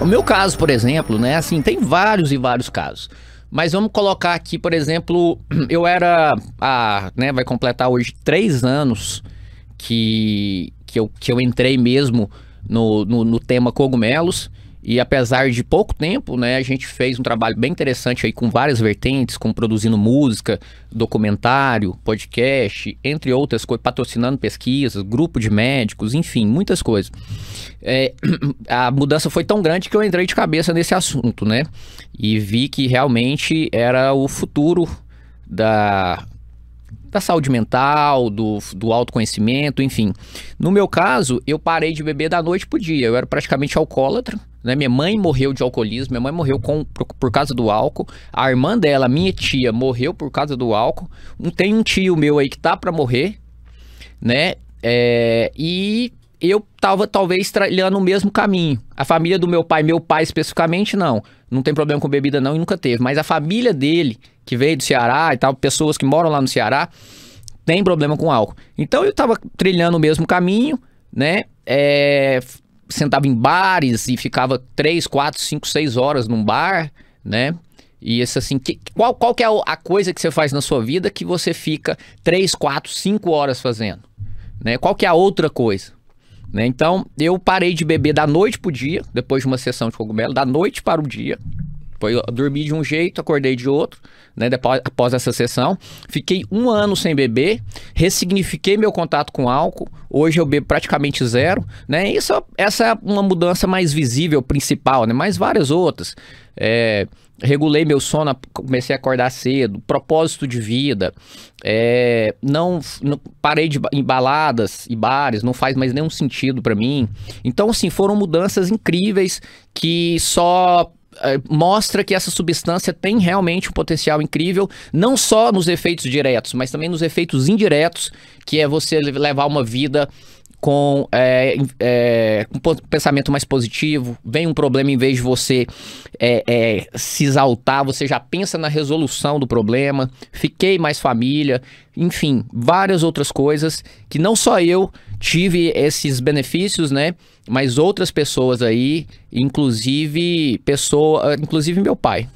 O meu caso, por exemplo, né? Assim, tem vários e vários casos. Mas vamos colocar aqui, por exemplo, eu era. A, ah, né, vai completar hoje três anos que, que, eu, que eu entrei mesmo no, no, no tema cogumelos. E apesar de pouco tempo, né, a gente fez um trabalho bem interessante aí com várias vertentes, com produzindo música, documentário, podcast, entre outras coisas, patrocinando pesquisas, grupo de médicos, enfim, muitas coisas. É, a mudança foi tão grande que eu entrei de cabeça nesse assunto, né? E vi que realmente era o futuro da da saúde mental, do, do autoconhecimento, enfim. No meu caso, eu parei de beber da noite pro dia. Eu era praticamente alcoólatra, né? Minha mãe morreu de alcoolismo, minha mãe morreu com, por, por causa do álcool. A irmã dela, minha tia, morreu por causa do álcool. Tem um tio meu aí que tá para morrer, né? É, e eu tava talvez trilhando o mesmo caminho. A família do meu pai, meu pai especificamente, não. Não tem problema com bebida, não, e nunca teve. Mas a família dele, que veio do Ceará e tal, pessoas que moram lá no Ceará, tem problema com álcool. Então eu tava trilhando o mesmo caminho, né? É, sentava em bares e ficava 3, 4, 5, 6 horas num bar, né? E esse assim, que, qual, qual que é a coisa que você faz na sua vida que você fica 3, 4, 5 horas fazendo? Né? Qual que é a outra coisa? Né? Então, eu parei de beber da noite pro dia, depois de uma sessão de cogumelo, da noite para o dia. Foi, eu dormi de um jeito, acordei de outro, né? Depois, após essa sessão. Fiquei um ano sem beber, ressignifiquei meu contato com álcool. Hoje eu bebo praticamente zero, né? Isso, essa é uma mudança mais visível, principal, né? Mas várias outras. É, regulei meu sono, comecei a acordar cedo, propósito de vida, é, não, não, parei de embaladas e bares, não faz mais nenhum sentido para mim. Então, assim, foram mudanças incríveis que só eh, mostra que essa substância tem realmente um potencial incrível, não só nos efeitos diretos, mas também nos efeitos indiretos, que é você levar uma vida com, é, é, com um pensamento mais positivo, vem um problema, em vez de você é, é, se exaltar, você já pensa na resolução do problema, fiquei mais família, enfim, várias outras coisas que não só eu tive esses benefícios, né? Mas outras pessoas aí, inclusive pessoa, inclusive meu pai.